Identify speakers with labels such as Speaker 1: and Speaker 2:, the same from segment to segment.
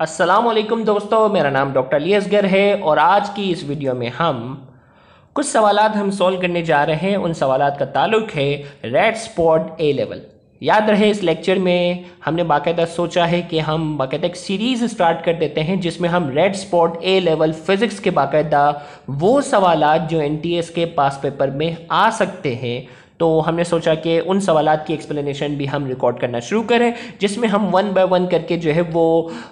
Speaker 1: असलम दोस्तों मेरा नाम डॉक्टर अली असगर है और आज की इस वीडियो में हम कुछ सवाल हम सॉल्व करने जा रहे हैं उन सवाल का ताल्लुक है रेड स्पॉट ए लेवल याद रहे इस लेक्चर में हमने बाकायदा सोचा है कि हम बाकायदा एक सीरीज़ स्टार्ट कर देते हैं जिसमें हम red spot A level physics के बाकायदा वो सवाल जो एन के पास पेपर में आ सकते हैं तो हमने सोचा कि उन सवाल की एक्सप्लेनेशन भी हम रिकॉर्ड करना शुरू करें जिसमें हम वन बाय वन करके जो है वो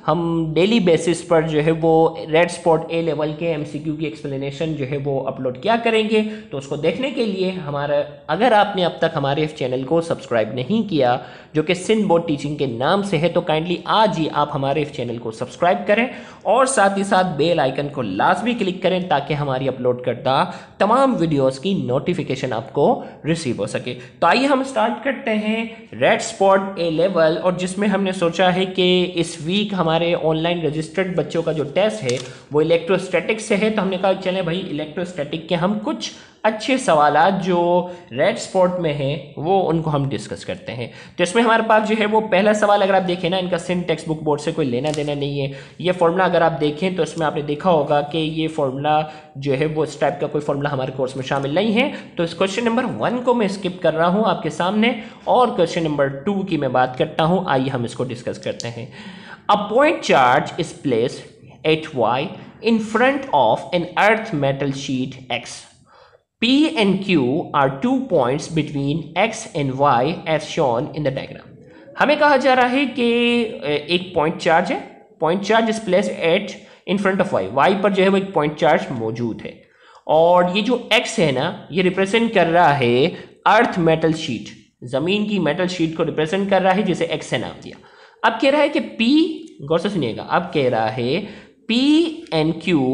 Speaker 1: हम डेली बेसिस पर जो है वो रेड स्पॉट ए लेवल के एम की एक्सप्लेनेशन जो है वो अपलोड किया करेंगे तो उसको देखने के लिए हमारा अगर आपने अब तक हमारे इस चैनल को सब्सक्राइब नहीं किया जो कि सिंध बोर्ड टीचिंग के नाम से है तो काइंडली आज ही आप हमारे इस चैनल को सब्सक्राइब करें और साथ ही साथ बेल आइकन को लाजमी क्लिक करें ताकि हमारी अपलोड करता तमाम वीडियोज़ की नोटिफिकेशन आपको रिसीव नसीब हो सके तो आइए हम स्टार्ट करते हैं रेड स्पॉट ए लेवल और जिसमें हमने सोचा है कि इस वीक हमारे ऑनलाइन रजिस्टर्ड बच्चों का जो टेस्ट है वो इलेक्ट्रोस्टैटिक से है तो हमने कहा चले भाई इलेक्ट्रोस्टैटिक के हम कुछ अच्छे सवाल जो रेड स्पॉट में हैं वो उनको हम डिस्कस करते हैं तो इसमें हमारे पास जो है वो पहला सवाल अगर आप देखें ना इनका सिम टेक्स्ट बुक बोर्ड से कोई लेना देना नहीं है ये फॉर्मूला अगर आप देखें तो इसमें आपने देखा होगा कि ये फॉर्मूला जो है वो इस टाइप का कोई फॉर्मूला हमारे कोर्स में शामिल नहीं है तो इस क्वेश्चन नंबर वन को मैं स्किप कर रहा हूँ आपके सामने और क्वेश्चन नंबर टू की मैं बात करता हूँ आइए हम इसको डिस्कस करते हैं a point charge is place at Y in front of an earth metal sheet X P and Q are two points between X and Y as shown in the diagram हमें कहा जा रहा है कि एक point charge है point charge is place at in front of Y Y पर जो है वो एक पॉइंट चार्ज मौजूद है और ये जो एक्स है ना ये रिप्रेजेंट कर रहा है अर्थ मेटल शीट ज़मीन की मेटल शीट को रिप्रेजेंट कर रहा है जिसे एक्स है नाम दिया अब कह रहा है कि पी गौर से सुनिएगा अब कह रहा है P and Q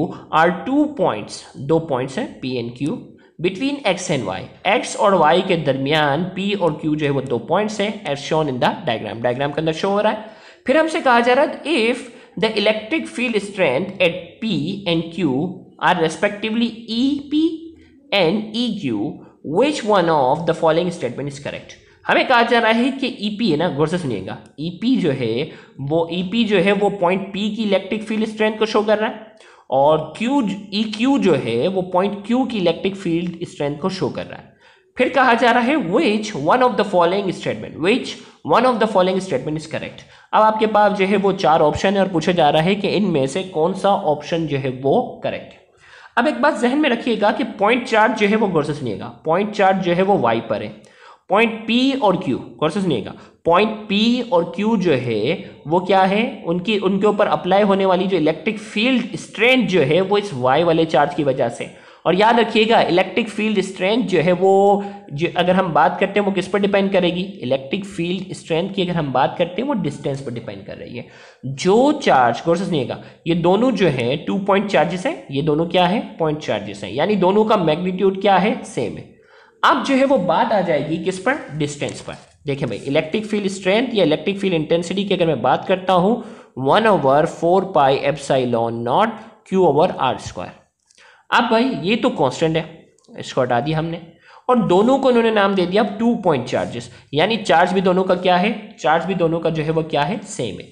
Speaker 1: are two points दो पॉइंट्स हैं P and Q between X and Y X और वाई के दरमियान पी और क्यू जो है वो दो पॉइंट्स हैं as shown in the diagram diagram के अंदर शो हो रहा है फिर हमसे कहा जा रहा है if the electric field strength at P and Q are respectively E P and E Q which one of the following statement is correct हमें कहा जा रहा है कि ई e पी है ना गौर से सुनिएगा पी e जो है वो ई e पी जो है वो पॉइंट पी की इलेक्ट्रिक फील्ड स्ट्रेंथ को शो कर रहा है और क्यू ई क्यू जो है वो पॉइंट क्यू की इलेक्ट्रिक फील्ड स्ट्रेंथ को शो कर रहा है फिर कहा जा रहा है which one of the following statement which one of the following statement is correct अब आपके पास जो है वो चार ऑप्शन है और पूछा जा रहा है कि इनमें से कौन सा ऑप्शन जो है वो करेक्ट है अब एक बात जहन में रखिएगा कि पॉइंट चार्ज जो है वो गौर से सुनिएगा पॉइंट चार्ज जो है वो वाई पर है पॉइंट पी और क्यू कौन से सुनिएगा पॉइंट पी और क्यू जो है वो क्या है उनकी उनके ऊपर अप्लाई होने वाली जो इलेक्ट्रिक फील्ड स्ट्रेंथ जो है वो इस वाई वाले चार्ज की वजह से और याद रखिएगा इलेक्ट्रिक फील्ड स्ट्रेंथ जो है वो जो अगर हम बात करते हैं वो किस पर डिपेंड करेगी इलेक्ट्रिक फील्ड स्ट्रेंथ की अगर हम बात करते हैं वो डिस्टेंस पर डिपेंड कर रही है जो चार्ज गौर से सुनिएगा ये दोनों जो है टू पॉइंट चार्जेस हैं ये दोनों क्या है पॉइंट चार्जेस हैं यानी दोनों का मैग्नीट्यूड क्या है सेम है अब जो है वो बात आ जाएगी किस पर डिस्टेंस पर देखिए भाई इलेक्ट्रिक फील्ड स्ट्रेंथ या इलेक्ट्रिक फील्ड इंटेंसिटी की अगर मैं बात करता हूँ one over four pi epsilon naught Q over R square अब भाई ये तो कॉन्स्टेंट है इसको हटा दिया हमने और दोनों को इन्होंने नाम दे दिया अब टू पॉइंट चार्जेस यानी चार्ज भी दोनों का क्या है चार्ज भी दोनों का जो है वो क्या है सेम है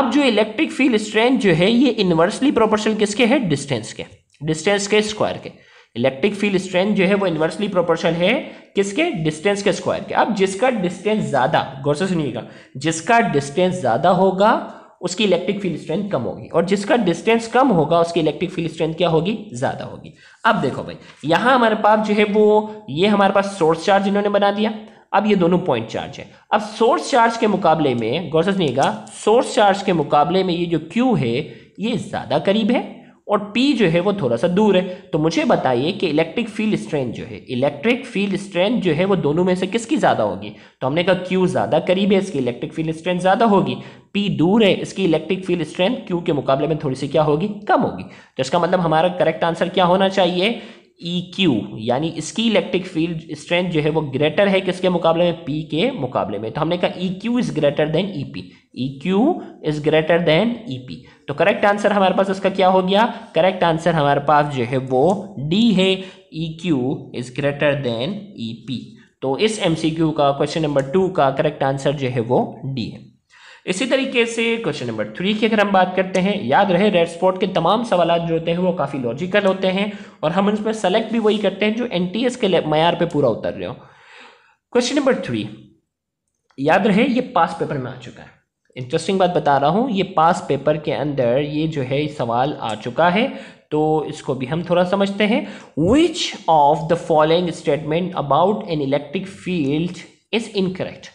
Speaker 1: अब जो इलेक्ट्रिक फील्ड स्ट्रेंथ जो है ये इन्वर्सली प्रोपोर्शनल किसके है डिस्टेंस के डिस्टेंस के स्क्वायर के इलेक्ट्रिक फील्ड स्ट्रेंथ जो है वो इन्वर्सली प्रोपोर्शनल है किसके डिस्टेंस के स्क्वायर के अब जिसका डिस्टेंस ज़्यादा गौर से सुनिएगा जिसका डिस्टेंस ज़्यादा होगा उसकी इलेक्ट्रिक फील्ड स्ट्रेंथ कम होगी और जिसका डिस्टेंस कम होगा उसकी इलेक्ट्रिक फील्ड स्ट्रेंथ क्या होगी ज़्यादा होगी अब देखो भाई यहां हमारे पास जो है वो ये हमारे पास सोर्स चार्ज इन्होंने बना दिया अब ये दोनों पॉइंट चार्ज है अब सोर्स चार्ज के मुकाबले में गौर से सुनिएगा सोर्स चार्ज के मुकाबले में ये जो क्यू है ये ज़्यादा करीब है और पी जो है वो थोड़ा सा दूर है तो मुझे बताइए कि इलेक्ट्रिक फील्ड स्ट्रेंथ जो है इलेक्ट्रिक फील्ड स्ट्रेंथ जो है वो दोनों में से किसकी ज़्यादा होगी तो हमने कहा क्यू ज़्यादा करीब है इसकी इलेक्ट्रिक फील्ड स्ट्रेंथ ज़्यादा होगी पी दूर है इसकी इलेक्ट्रिक फील्ड स्ट्रेंथ क्यू के मुकाबले में थोड़ी सी क्या होगी कम होगी तो इसका मतलब हमारा करेक्ट आंसर क्या होना चाहिए ई e क्यू यानी इसकी इलेक्ट्रिक फील्ड स्ट्रेंथ जो है वो ग्रेटर है किसके मुकाबले में पी के मुकाबले में तो हमने कहा E Q is greater than E P E Q is greater than E P तो करेक्ट आंसर हमारे पास इसका क्या हो गया करेक्ट आंसर हमारे पास जो है वो डी है E Q is greater than E P तो इस क्यू का क्वेश्चन नंबर टू का करेक्ट आंसर जो है वो डी है इसी तरीके से क्वेश्चन नंबर थ्री की अगर हम बात करते हैं याद रहे रेड स्पॉट के तमाम सवाल जो होते हैं वो काफ़ी लॉजिकल होते हैं और हम उसमें सेलेक्ट भी वही करते हैं जो एन के मैार पर पूरा उतर रहे हो क्वेश्चन नंबर थ्री याद रहे ये पास पेपर में आ चुका है इंटरेस्टिंग बात बता रहा हूँ ये पास पेपर के अंदर ये जो है सवाल आ चुका है तो इसको भी हम थोड़ा समझते हैं which of the following statement about an electric field is incorrect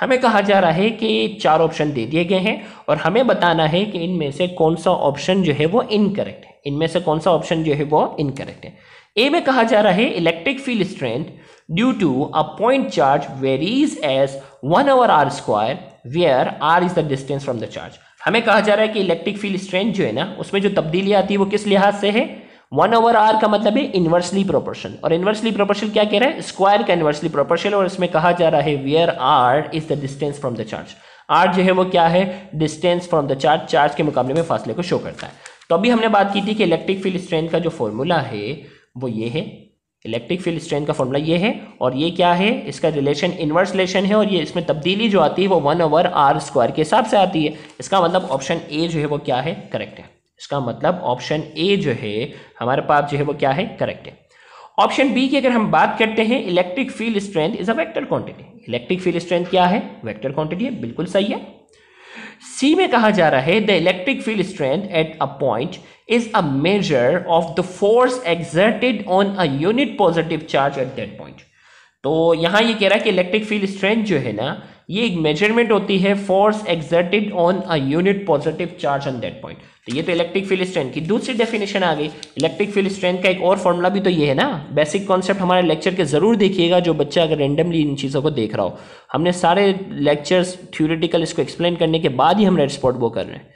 Speaker 1: हमें कहा जा रहा है कि चार ऑप्शन दे दिए गए हैं और हमें बताना है कि इनमें से कौन सा ऑप्शन जो है वो इनकरेक्ट है इनमें से कौन सा ऑप्शन जो है वो इनकरेक्ट है ए में कहा जा रहा है electric field strength due to a point charge varies as one over R square where R is the distance from the charge हमें कहा जा रहा है कि इलेक्ट्रिक फील्ड स्ट्रेंथ जो है ना उसमें जो तब्दीली आती है वो किस लिहाज से है वन ओवर आर का मतलब है इन्वर्सली प्रोपोर्शन और इन्वर्सली प्रोपोर्शन क्या कह रहा है स्क्वायर का इन्वर्सली प्रोपोर्शन और इसमें कहा जा रहा है where R is the distance from the charge R जो है वो क्या है distance from the charge charge के मुकाबले में फासले को शो करता है तो अभी हमने बात की थी कि इलेक्ट्रिक फील्ड स्ट्रेंथ का जो फॉर्मूला है वो ये है इलेक्ट्रिक फील्ड स्ट्रेंथ का फॉर्मूला ये है और ये क्या है इसका रिलेशन इन्वर्स रिलेशन है और ये इसमें तब्दीली जो आती है वो वन ओवर आर स्क्वायर के हिसाब से आती है इसका मतलब ऑप्शन ए जो है वो क्या है करेक्ट है इसका मतलब ऑप्शन ए जो है हमारे पास जो है वो क्या है करेक्ट है ऑप्शन बी की अगर हम बात करते हैं electric field strength is a vector quantity electric field strength क्या है वेक्टर क्वांटिटी है बिल्कुल सही है सी में कहा जा रहा है the electric field strength at a point is a measure of the force exerted on a unit positive charge at that point तो यहां ये यह कह रहा है कि इलेक्ट्रिक फील्ड स्ट्रेंथ जो है ना ये एक मेजरमेंट होती है force exerted on a unit positive charge on that point तो ये तो इलेक्ट्रिक फील्ड स्ट्रेंथ की दूसरी डेफिनेशन आ गई इलेक्ट्रिक फील्ड स्ट्रेंथ का एक और फॉर्मूला भी तो ये है ना बेसिक कॉन्सेप्ट हमारे लेक्चर के ज़रूर देखिएगा जो बच्चा अगर रेंडमली इन चीज़ों को देख रहा हो हमने सारे लेक्चर्स थ्योरेटिकल इसको एक्सप्लेन करने के बाद ही हम रेड स्पॉट वो कर रहे हैं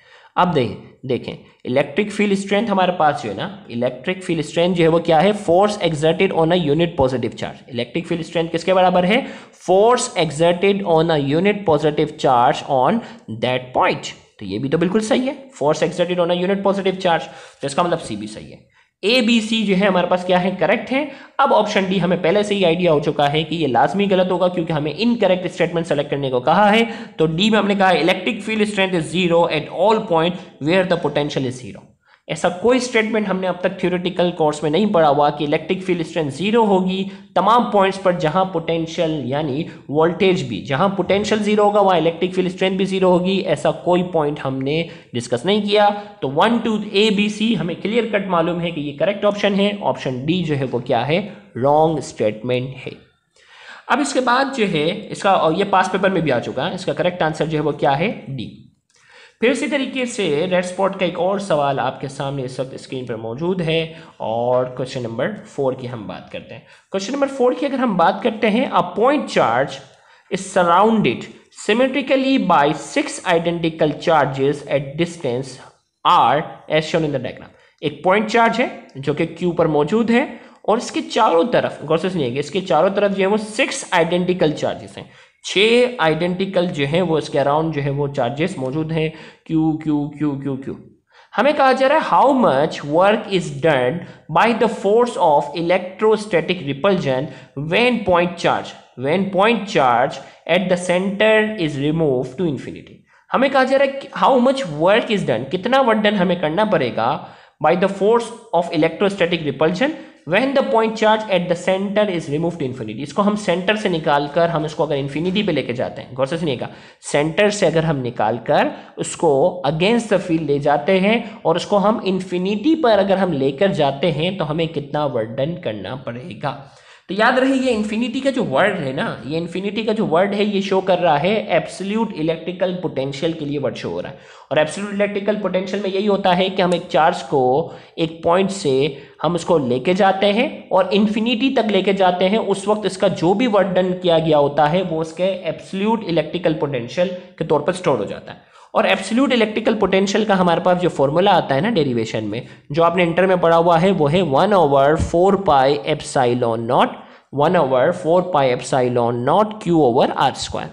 Speaker 1: अब देखें देखें इलेक्ट्रिक फील्ड स्ट्रेंथ हमारे पास जो है ना इलेक्ट्रिक फील्ड स्ट्रेंथ जो है वो क्या है force exerted on a unit positive charge electric field strength किसके बराबर है force exerted on a unit positive charge on that point तो ये भी तो बिल्कुल सही है force exerted on a unit positive charge तो इसका मतलब सी भी सही है ए बी सी जो है हमारे पास क्या है करेक्ट है अब ऑप्शन डी हमें पहले से ही आइडिया हो चुका है कि ये लाजमी गलत होगा क्योंकि हमें इनकरेक्ट स्टेटमेंट सेलेक्ट करने को कहा है तो डी में हमने कहा electric field strength is zero at all point where the potential is zero ऐसा कोई स्टेटमेंट हमने अब तक थ्योरेटिकल कोर्स में नहीं पढ़ा हुआ कि इलेक्ट्रिक फील्ड स्ट्रेंथ जीरो होगी तमाम पॉइंट्स पर जहां पोटेंशियल यानी वोल्टेज भी जहां पोटेंशियल जीरो होगा वहां इलेक्ट्रिक फील्ड स्ट्रेंथ भी जीरो होगी ऐसा कोई पॉइंट हमने डिस्कस नहीं किया तो one two A B C हमें क्लियर कट मालूम है कि ये करेक्ट ऑप्शन है ऑप्शन डी जो है वो क्या है रॉन्ग स्टेटमेंट है अब इसके बाद जो है इसका ये पास पेपर में भी आ चुका है इसका करेक्ट आंसर जो है वो क्या है डी फिर इसी तरीके से रेड स्पॉट का एक और सवाल आपके सामने इस वक्त स्क्रीन पर मौजूद है और क्वेश्चन नंबर फोर की हम बात करते हैं क्वेश्चन नंबर फोर की अगर हम बात करते हैं a point charge is surrounded symmetrically by six identical charges at distance R as shown in the diagram एक पॉइंट चार्ज है जो कि क्यू पर मौजूद है और इसके चारों तरफ गौर से सुनिएगा इसके चारों तरफ जो है वो सिक्स आइडेंटिकल चार्जेस हैं छः आइडेंटिकल जो है वो इसके अराउंड जो है वो चार्जेस मौजूद हैं Q Q Q Q Q हमें कहा जा रहा है how much work is done by the force of electrostatic repulsion when point charge when point charge at the centre is remove to infinity हमें कहा जा रहा है how much work is done कितना वर्क डन हमें करना पड़ेगा by the force of electrostatic repulsion when the point charge at the centre is remove infinity इसको हम सेंटर से निकाल कर हम इसको अगर इन्फिनिटी पे लेके जाते हैं गौर से सुनिएगा सेंटर से अगर हम निकाल कर उसको अगेंस्ट द फील्ड ले जाते हैं और उसको हम इन्फिनिटी पर अगर हम लेकर जाते हैं तो हमें कितना वर्डन करना पड़ेगा तो याद रहे ये इन्फिनिटी का जो वर्ड है ना ये इन्फिनिटी का जो वर्ड है ये शो कर रहा है एब्सोल्यूट इलेक्ट्रिकल पोटेंशियल के लिए वर्ड शो हो रहा है और एब्सोल्यूट इलेक्ट्रिकल पोटेंशियल में यही होता है कि हम एक चार्ज को एक पॉइंट से हम इसको लेके जाते हैं और इन्फिनिटी तक लेके जाते हैं उस वक्त इसका जो भी डन किया गया होता है वो उसके एब्सोल्यूट इलेक्ट्रिकल पोटेंशियल के तौर पर स्टोर हो जाता है और एब्सल्यूट इलेक्ट्रिकल पोटेंशियल का हमारे पास जो फॉर्मूला आता है ना डेरिवेशन में जो आपने इंटर में पढ़ा हुआ है वो है one over four pi epsilon naught one over four pi epsilon naught Q over R square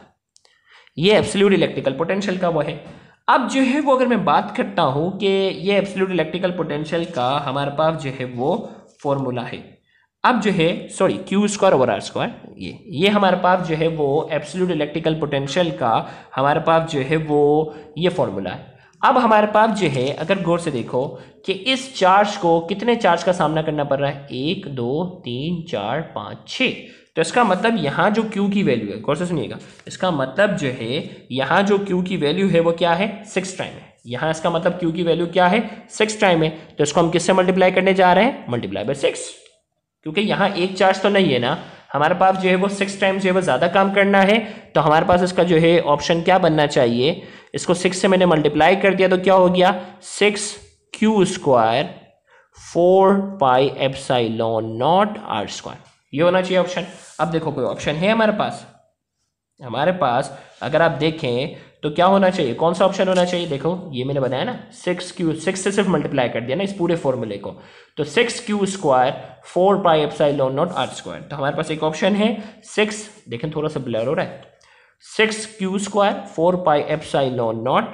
Speaker 1: ये एब्सोल्यूट इलेक्ट्रिकल पोटेंशियल का वो है अब जो है वो अगर मैं बात करता हूँ कि ये एब्सोल्यूट इलेक्ट्रिकल पोटेंशियल का हमारे पास जो है वो फॉर्मूला है अब जो है sorry Q square over R square ये ये हमारे पास जो है वो एब्सोल्यूट इलेक्ट्रिकल पोटेंशियल का हमारे पास जो है वो ये फॉर्मूला है अब हमारे पास जो है अगर गौर से देखो कि इस चार्ज को कितने चार्ज का सामना करना पड़ रहा है एक दो तीन चार पाँच छः तो इसका मतलब यहाँ जो क्यू की वैल्यू है गौर से सुनिएगा इसका मतलब जो है यहाँ जो क्यू की वैल्यू है वो क्या है सिक्स टाइम है यहाँ इसका मतलब क्यू की वैल्यू क्या है सिक्स टाइम है तो इसको हम किससे मल्टीप्लाई करने जा रहे हैं मल्टीप्लाई बाय सिक्स क्योंकि यहाँ एक चार्ज तो नहीं है ना हमारे पास जो है वो सिक्स टाइम जो है वो ज़्यादा काम करना है तो हमारे पास इसका जो है ऑप्शन क्या बनना चाहिए इसको सिक्स से मैंने मल्टीप्लाई कर दिया तो क्या हो गया six Q square four pi epsilon naught R square ये होना चाहिए ऑप्शन अब देखो कोई ऑप्शन है हमारे पास हमारे पास अगर आप देखें तो क्या होना चाहिए कौन सा ऑप्शन होना चाहिए देखो ये मैंने बताया ना सिक्स क्यू सिक्स से सिर्फ मल्टीप्लाई कर दिया ना इस पूरे फॉर्मूले को तो six Q square four pi epsilon naught naught R square तो हमारे पास एक ऑप्शन है सिक्स देखें थोड़ा सा ब्लर हो रहा है six Q square four pi epsilon naught naught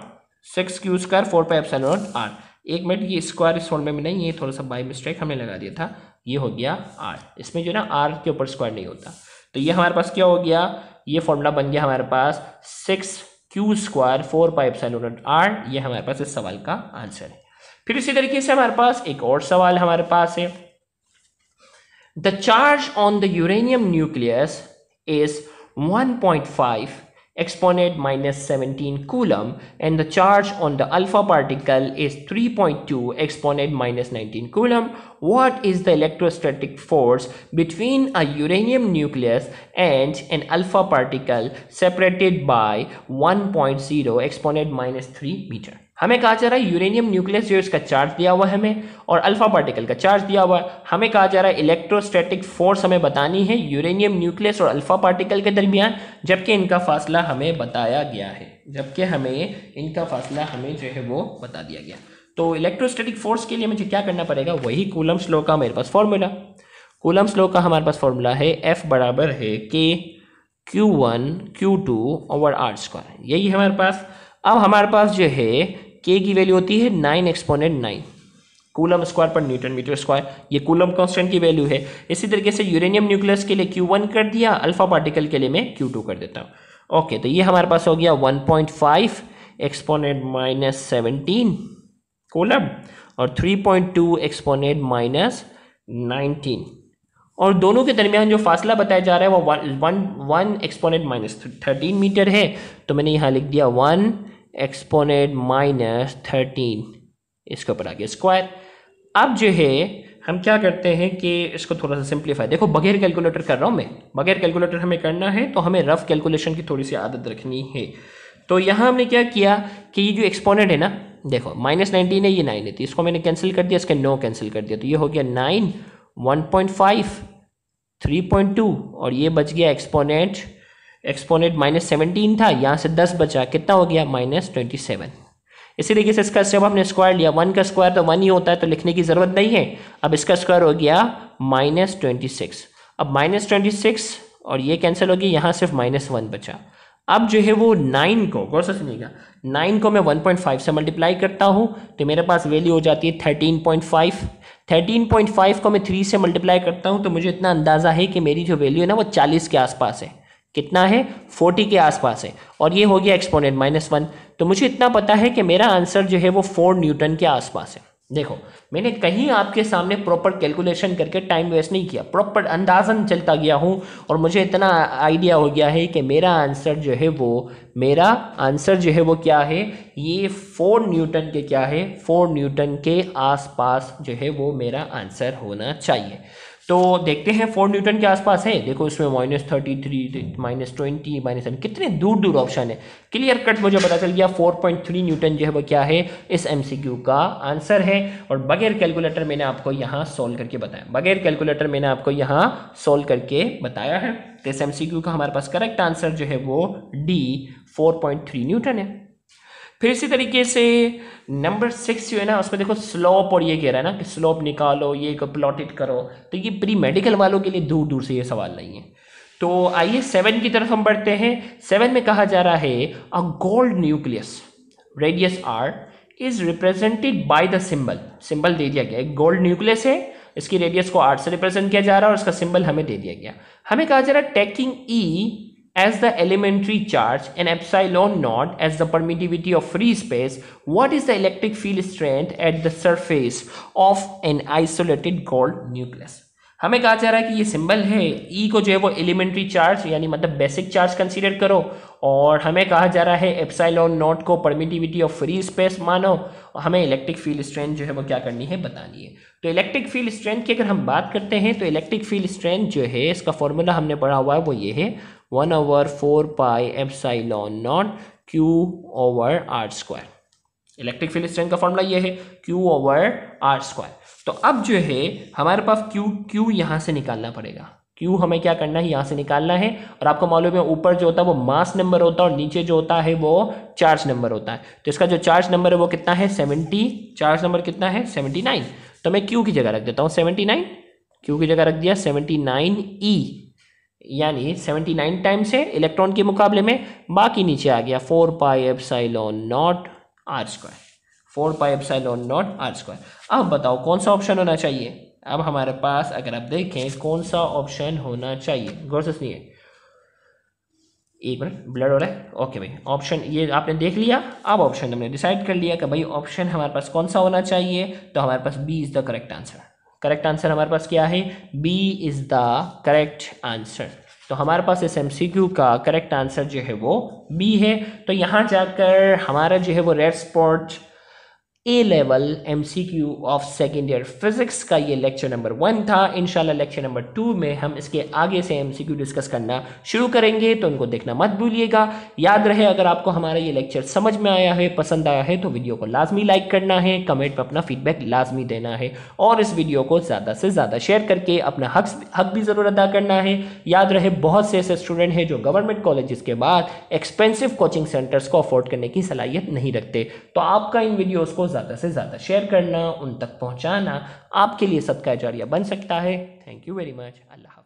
Speaker 1: six Q square four pi epsilon naught R एक मिनट ये स्क्वायर इस फॉर्म में नहीं है थोड़ा सा बाई मिस्टेक हमने लगा दिया था ये हो गया आर इसमें जो ना आर के ऊपर स्क्वायर नहीं होता तो ये हमारे पास क्या हो गया ये फॉर्मूला बन गया हमारे पास सिक्स क्यू स्क्वायर फोर पाइप सेलोनट आर ये हमारे पास इस सवाल का आंसर है फिर इसी तरीके से हमारे पास एक और सवाल हमारे पास है the charge on the uranium nucleus is one point five exponent minus 17 coulomb and the charge on the alpha particle is 3.2 exponent minus 19 coulomb what is the electrostatic force between a uranium nucleus and an alpha particle separated by 1.0 exponent minus 3 meter हमें कहा जा रहा है uranium nucleus जो इसका charge दिया हुआ है हमें और अल्फा पार्टिकल का चार्ज दिया हुआ है हमें कहा जा रहा है इलेक्ट्रोस्टैटिक फोर्स हमें बतानी है यूरेनियम न्यूक्लियस और अल्फा पार्टिकल के दरमियान जबकि इनका फासला हमें बताया गया है जबकि हमें इनका फासला हमें जो है वो बता दिया गया तो इलेक्ट्रोस्टैटिक फोर्स के लिए मुझे क्या करना पड़ेगा वही कूलम स्लो का मेरे पास फॉर्मूला कूलम स्लो का हमारे पास फॉर्मूला है एफ बराबर है K Q one Q two over R square यही हमारे पास अब हमारे पास जो है के की वैल्यू होती है nine exponent nine coulomb square पर न्यूटन मीटर स्क्वायर ये कूलम कांस्टेंट की वैल्यू है इसी तरीके से यूरेनियम न्यूक्लियस के लिए क्यू वन कर दिया अल्फा पार्टिकल के लिए मैं क्यू टू कर देता हूँ ओके तो ये हमारे पास हो गया one point five exponent minus seventeen coulomb और three point two exponent minus nineteen और दोनों के दरमियान जो फासला बताया जा रहा है वो one one exponent minus thirteen metre है तो मैंने यहाँ लिख दिया वन एक्सपोनेट माइनस थर्टीन इसके ऊपर आ गया स्क्वायर अब जो है हम क्या करते हैं कि इसको थोड़ा सा सिंप्लीफाई देखो बगैर कैलकुलेटर कर रहा हूँ मैं बगैर कैलकुलेटर हमें करना है तो हमें रफ कैलकुलेशन की थोड़ी सी आदत रखनी है तो यहाँ हमने क्या किया कि ये जो एक्सपोनेंट है ना देखो माइनस नाइनटीन है ये नाइन है तो इसको मैंने कैंसिल कर दिया इसके नो कैंसिल कर दिया तो ये हो गया nine one point five three point two और ये बच गया एक्सपोनेंट एक्सपोनेट माइनस सेवनटीन था यहाँ से दस बचा कितना हो गया माइनस ट्वेंटी सेवन इसी तरीके से इसका जब हमने स्क्वायर लिया वन का स्क्वायर तो वन ही होता है तो लिखने की ज़रूरत नहीं है अब इसका स्क्वायर हो गया माइनस ट्वेंटी सिक्स अब माइनस ट्वेंटी सिक्स और ये कैंसिल होगी यहाँ सिर्फ माइनस वन बचा अब जो है वो नाइन को गौर से सुनिएगा नाइन को मैं वन पॉइंट फाइव से मल्टीप्लाई करता हूँ तो मेरे पास वैल्यू हो जाती है thirteen point five thirteen point five को मैं थ्री से मल्टीप्लाई करता हूँ तो मुझे इतना अंदाज़ा है कि मेरी जो वैल्यू है ना वो चालीस के आसपास है कितना है फोर्टी के आसपास है और ये हो गया एक्सपोनेंट माइनस वन तो मुझे इतना पता है कि मेरा आंसर जो है वो फोर न्यूटन के आसपास है देखो मैंने कहीं आपके सामने प्रॉपर कैलकुलेशन करके टाइम वेस्ट नहीं किया प्रॉपर अंदाजन चलता गया हूँ और मुझे इतना आइडिया हो गया है कि मेरा आंसर जो है वो मेरा आंसर जो है वो क्या है ये फोर न्यूटन के क्या है फोर न्यूटन के आसपास जो है वो मेरा आंसर होना चाहिए तो देखते हैं फोर न्यूटन के आसपास है देखो इसमें minus thirty three minus twenty minus seven कितने दूर दूर ऑप्शन है क्लियर कट मुझे पता चल गया फोर पॉइंट थ्री न्यूटन जो है वो क्या है इस एम सी क्यू का आंसर है और बगैर कैलकुलेटर मैंने आपको यहाँ सोल्व करके बताया बगैर कैलकुलेटर मैंने आपको यहाँ सोल्व करके बताया है तो इस एम सी क्यू का हमारे पास करेक्ट आंसर जो है वो D four point three newton है फिर इसी तरीके से नंबर सिक्स जो है ना उसमें देखो स्लोप और ये कह रहा है ना कि स्लोप निकालो ये प्लॉटेड करो तो ये प्री मेडिकल वालों के लिए दूर दूर से ये सवाल नहीं है तो आइए सेवन की तरफ हम बढ़ते हैं सेवन में कहा जा रहा है a gold nucleus radius R is represented by the symbol symbol दे दिया गया एक गोल्ड न्यूक्लियस है इसकी रेडियस को आर से रिप्रेजेंट किया जा रहा है और इसका सिंबल हमें दे दिया गया हमें कहा जा रहा है taking E e as the elementary charge and epsilon naught as the permittivity of free space, what is the electric field strength at the surface of an isolated gold nucleus? हमें कहा जा रहा है कि ये सिंबल है ई e को जो है वो एलिमेंट्री चार्ज यानी मतलब बेसिक चार्ज कंसीडर करो और हमें कहा जा रहा है एप्साइलॉन नॉट को परमिटिविटी ऑफ फ्री स्पेस मानो हमें इलेक्ट्रिक फील्ड स्ट्रेंथ जो है वो क्या करनी है बतानी है तो इलेक्ट्रिक फील्ड स्ट्रेंथ की अगर हम बात करते हैं तो इलेक्ट्रिक फील्ड स्ट्रेंथ जो है इसका फॉर्मूला हमने पढ़ा हुआ है वो ये है one over four pi epsilon naught Q over R square electric field strength का फॉर्मूला ये है क्यू ओवर आर स्क्वायर तो अब जो है हमारे पास क्यू क्यू यहाँ से निकालना पड़ेगा क्यू हमें क्या करना है यहाँ से निकालना है और आपको मालूम है ऊपर जो होता है वो मास नंबर होता है और नीचे जो होता है वो चार्ज नंबर होता है तो इसका जो चार्ज नंबर है वो कितना है सेवेंटी चार्ज नंबर कितना है सेवेंटी नाइन तो मैं क्यू की जगह रख देता हूँ सेवेंटी नाइन क्यू की जगह रख दिया सेवेंटी नाइन ई यानी 79 टाइम्स है इलेक्ट्रॉन के मुकाबले में बाकी नीचे आ गया four pi epsilon naught R square four pi epsilon naught R square अब बताओ कौन सा ऑप्शन होना चाहिए अब हमारे पास अगर आप देखें कौन सा ऑप्शन होना चाहिए गौर से सुनिए एक मिनट ब्लड हो रहा है ओके भाई ऑप्शन ये आपने देख लिया अब ऑप्शन हमने डिसाइड कर लिया कि भाई ऑप्शन हमारे पास कौन सा होना चाहिए तो हमारे पास B is the correct answer correct answer हमारे पास क्या है B is the correct answer तो हमारे पास इस एम का करेक्ट आंसर जो है वो बी है तो यहाँ जाकर हमारा जो है वो red spot A level M C Q of second year physics का ये लेक्चर नंबर वन था इन लेक्चर नंबर टू में हम इसके आगे से एम सी क्यू डिस्कस करना शुरू करेंगे तो उनको देखना मत भूलिएगा याद रहे अगर आपको हमारा ये लेक्चर समझ में आया है पसंद आया है तो वीडियो को लाजमी लाइक करना है कमेंट पर अपना फीडबैक लाजमी देना है और इस वीडियो को ज़्यादा से ज़्यादा शेयर करके अपना हक हक भी ज़रूर अदा करना है याद रहे बहुत से ऐसे स्टूडेंट हैं जो गवर्नमेंट कॉलेज के बाद एक्सपेंसिव कोचिंग सेंटर्स को अफोर्ड करने की सलाहियत नहीं रखते तो आपका इन वीडियोज़ को ज़्यादा से ज़्यादा शेयर करना उन तक पहुँचाना आपके लिए सदका जारिया बन सकता है thank you very much Allah